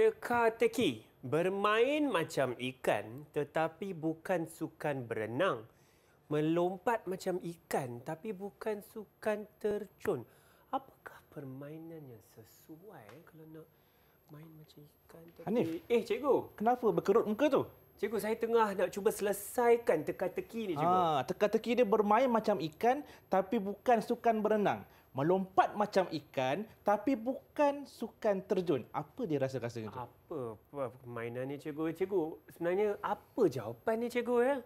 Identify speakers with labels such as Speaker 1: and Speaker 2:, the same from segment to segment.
Speaker 1: Teka-teki bermain macam ikan tetapi bukan sukan berenang. Melompat macam ikan tapi bukan sukan terjun. Apakah permainan yang sesuai eh, kalau nak main macam ikan tapi Hanif, eh cikgu, kenapa berkerut muka tu? Cikgu, saya tengah nak cuba selesaikan
Speaker 2: teka-teki ni, cikgu. Ah, teka-teki dia bermain macam ikan tapi bukan sukan berenang melompat macam ikan tapi bukan sukan terjun. Apa dia rasa-rasa
Speaker 1: itu? Apa permainan ni cikgu? Eh, cikgu, sebenarnya apa jawapan ni cikgu ya?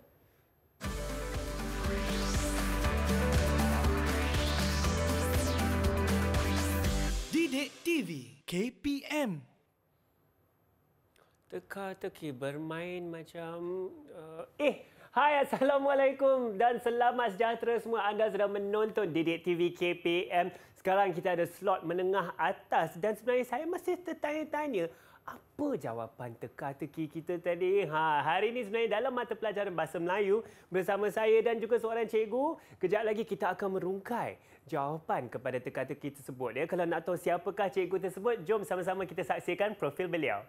Speaker 2: Dide TV KPM
Speaker 1: Teka-teki bermain macam uh, eh Hai, Assalamualaikum dan selamat sejahtera semua. Anda sedang menonton Didik TV KPM. Sekarang kita ada slot menengah atas dan sebenarnya saya masih tertanya-tanya apa jawapan teka-teki kita tadi? Ha, hari ini sebenarnya dalam mata pelajaran Bahasa Melayu bersama saya dan juga seorang cikgu, kejap lagi kita akan merungkai jawapan kepada teka-teki tersebut. Ya, kalau nak tahu siapakah cikgu tersebut, jom sama-sama kita saksikan profil beliau.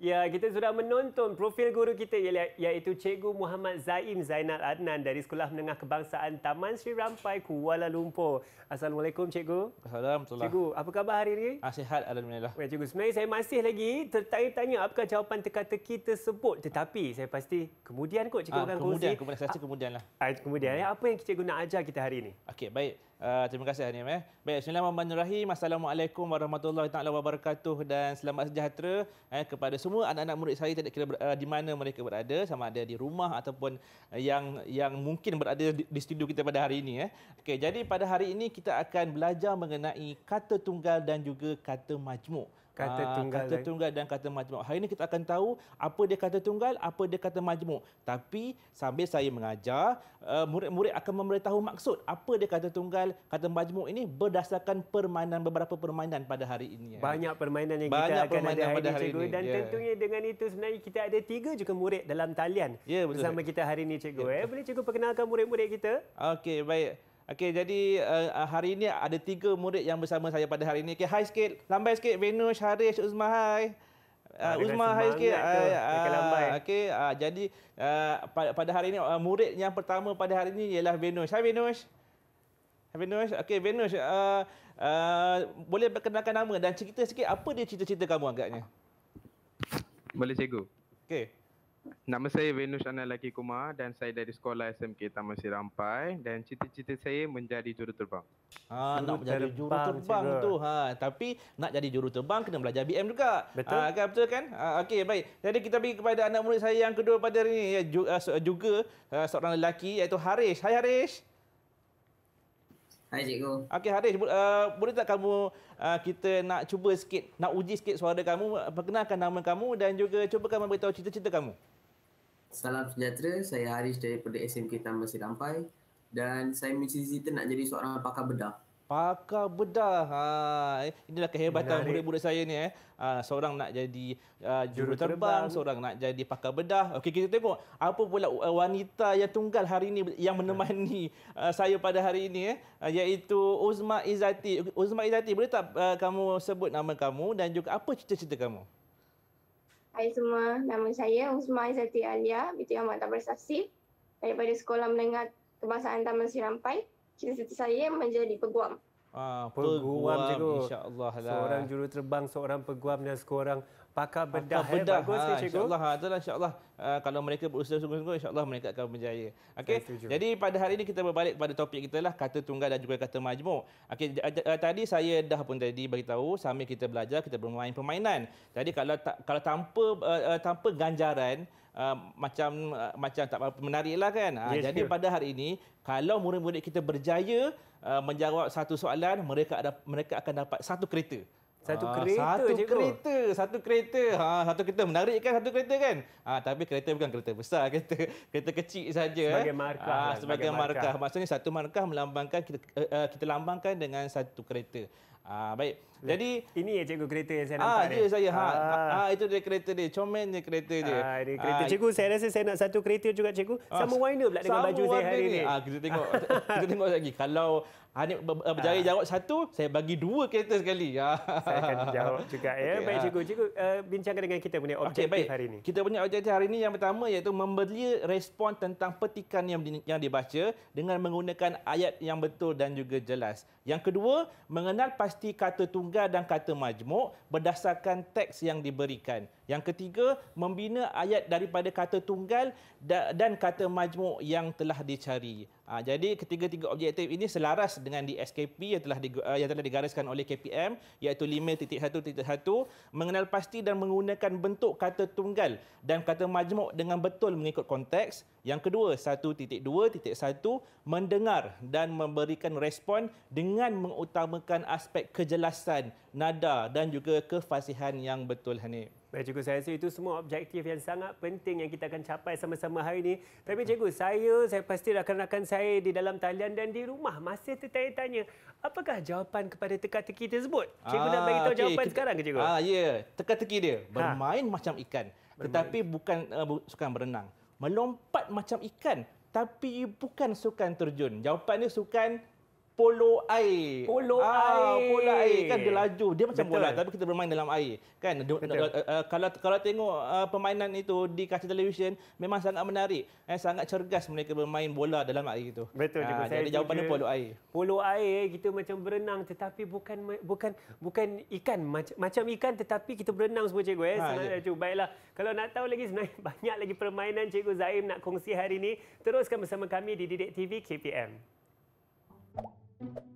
Speaker 1: Ya, kita sudah menonton profil guru kita iaitu Cikgu Muhammad Zaim Zainal Adnan dari Sekolah Menengah Kebangsaan Taman Sri Rampai, Kuala Lumpur. Assalamualaikum Cikgu.
Speaker 2: Assalamualaikum. Cikgu,
Speaker 1: apa khabar hari ini? Ah, sihat Alhamdulillah. Baik Cikgu, sebenarnya saya masih lagi tertanya-tanya apakah jawapan teka-teki tersebut. Tetapi saya pasti kemudian kot Cikgu ha, akan kongsi. Ah, kemudian, kemudian, lah. saya rasa kemudian Kemudian, apa yang Cikgu nak ajar kita hari ini? Okey, baik.
Speaker 2: Ah, terima kasih Hanim eh. Baik, Bismillahirrahmanirrahim. Assalamualaikum warahmatullahi taala wabarakatuh dan selamat sejahtera eh kepada semua anak-anak murid saya tidak kira uh, di mana mereka berada sama ada di rumah ataupun ah, yang yang mungkin berada di, di studio kita pada hari ini eh. Okey, jadi pada hari ini kita akan belajar mengenai kata tunggal dan juga kata majmuk kata ah, tunggal, kata eh. tunggal lain. dan kata majmuk. Hari ini kita akan tahu apa dia kata tunggal, apa dia kata majmuk. Tapi sambil saya mengajar, eh, murid-murid akan memberitahu maksud apa dia kata tunggal, kata majmuk ini berdasarkan permainan beberapa permainan pada hari ini. Eh. Banyak permainan yang Banyak kita akan ada hari, pada hari ini. Dan yeah. tentunya
Speaker 1: dengan itu sebenarnya kita ada tiga juga murid dalam talian yeah, bersama kita hari ini cikgu. Yeah. Eh. Boleh cikgu perkenalkan murid-murid kita?
Speaker 2: Okey, baik. Okey, jadi uh, hari ini ada tiga murid yang bersama saya pada hari ini. Okey, hai sikit. Lambai sikit. Venus, Harish, Uzma, hai. Uh, Uzma, hai sikit. Uh, Okey, uh, jadi uh, pada, pada hari ini, uh, murid yang pertama pada hari ini ialah Venus. Hai, Venus. Hai, Venus. Okey, Venus. Uh, uh, boleh perkenalkan nama dan cerita sikit apa dia cerita-cerita kamu agaknya? Boleh, cikgu. Okey. Nama saya Venus laki Kumar dan saya dari sekolah SMK Taman Sirampai dan cita-cita saya menjadi juruterbang. Ha juru nak menjadi juruterbang juru tu ha tapi nak jadi juruterbang kena belajar BM juga. Betul. Ha kan betul kan? Ha, okey baik. Jadi kita pergi kepada anak murid saya yang kedua pada hari ini ya, uh, juga uh, seorang lelaki iaitu Harish. Hai Harish. Hai cikgu. Okey Haris, uh, boleh tak kamu uh, kita nak cuba sikit, nak uji sikit suara kamu, perkenalkan nama kamu dan juga cuba kamu beritahu cerita-cerita kamu.
Speaker 1: Salam sejahtera, saya Haris daripada SMK Taman Sidampai dan saya mesti cerita nak jadi seorang pakar bedah
Speaker 2: pakar bedah. Ha eh. inilah kehebatan Menarik. budak saya ni eh. Ha, seorang nak jadi uh, juru terbang, seorang nak jadi pakar bedah. Okey kita tengok apa pula uh, wanita yang tunggal hari ini yang menemani uh, saya pada hari ini eh uh, iaitu Uzma Izzati. Uzma Izzati, boleh tak uh, kamu sebut nama kamu dan juga apa cerita-cerita kamu?
Speaker 1: Hai semua, nama saya Uzma Izzati Alia, binti Ahmad Tabar Sasi daripada Sekolah Menengah Kebangsaan Taman Sirampai cita-cita saya menjadi peguam. Ah, peguam, peguam cikgu. InsyaAllah lah. Seorang juru terbang, seorang peguam dan seorang pakar bedah. Pakar eh, Bagus ha, cikgu. InsyaAllah.
Speaker 2: Ha, itulah insyaAllah. Uh, kalau mereka berusaha sungguh-sungguh, insyaAllah mereka akan berjaya. Okay. Jadi pada hari ini kita berbalik pada topik kita lah. Kata tunggal dan juga kata majmuk. Okay, ah, tadi saya dah pun tadi bagi tahu, sambil kita belajar, kita bermain permainan. Jadi kalau kalau tanpa tanpa ganjaran, Uh, macam uh, macam tak apa menarik lah kan. Uh, yes, jadi sure. pada hari ini kalau murid-murid kita berjaya uh, menjawab satu soalan mereka ada mereka akan dapat satu kereta. Satu ah, kereta, ha, satu, je kereta satu kereta, satu ha, satu kereta menarik kan satu kereta kan? Ha, tapi kereta bukan kereta besar, kereta kereta kecil saja. Eh. Sebagai markah. Ha, sebagai markah. markah. Maksudnya satu markah melambangkan kita eh, eh, kita lambangkan dengan satu kereta. Ah baik. Jadi ini ya cikgu kereta yang saya ah, nampak ah, ya, ni. Ah dia saya. Ha ah. ah itu dia kereta dia. Comel dia kereta dia. Ah ini ah, kereta ah. cikgu.
Speaker 1: Saya rasa saya nak satu kereta juga cikgu. Ah, sama ah. warna pula dengan baju saya hari ni. ni. Ah kita tengok
Speaker 2: kita tengok lagi. Kalau Hanif ah, ah. berjari jawab satu, saya bagi dua kereta sekali. Saya akan jawab juga. Ya. Okay, baik, ha. cikgu. Cikgu, eh, bincangkan dengan kita punya objektif okay, hari ini. Kita punya objektif hari ini yang pertama iaitu membeli respon tentang petikan yang, yang dibaca dengan menggunakan ayat yang betul dan juga jelas. Yang kedua, mengenal pasti kata tunggal dan kata majmuk berdasarkan teks yang diberikan. Yang ketiga, membina ayat daripada kata tunggal dan kata majmuk yang telah dicari. Ha, jadi ketiga-tiga objektif ini selaras dengan di SKP yang telah, di, uh, eh, yang telah digariskan oleh KPM iaitu 5.1.1 mengenal pasti dan menggunakan bentuk kata tunggal dan kata majmuk dengan betul mengikut konteks. Yang kedua 1.2.1 mendengar dan memberikan respon dengan mengutamakan aspek kejelasan nada dan juga kefasihan yang
Speaker 1: betul Hanif. Baik cikgu, saya rasa itu semua objektif yang sangat penting yang kita akan capai sama-sama hari ini. Tapi cikgu, saya, saya pasti rakan-rakan saya di dalam talian dan di rumah masih tertanya-tanya apakah jawapan kepada teka-teki tersebut? Cikgu ah, nak beritahu okay. jawapan Ke, sekarang ke cikgu? Ah, ya, yeah.
Speaker 2: teka-teki dia bermain ha. macam ikan bermain. tetapi bukan uh, sukan berenang. Melompat macam ikan tapi bukan sukan terjun. Jawapan dia sukan polo air. Polo ah, air. Polo air kan dia laju. Dia macam Betul. bola tapi kita bermain dalam air. Kan dia, uh, uh, kalau kalau tengok uh, permainan itu di kaca televisyen memang sangat menarik. Eh sangat cergas mereka bermain bola dalam air itu. Betul juga. Uh, saya ada jawapan polo air.
Speaker 1: Polo air kita macam berenang tetapi bukan bukan bukan ikan macam, macam ikan tetapi kita berenang semua cikgu eh. Ha, ah, ya. cikgu. Baiklah. Kalau nak tahu lagi sebenarnya banyak lagi permainan cikgu Zaim nak kongsi hari ini. Teruskan bersama kami di Didik TV KPM. Thank you. you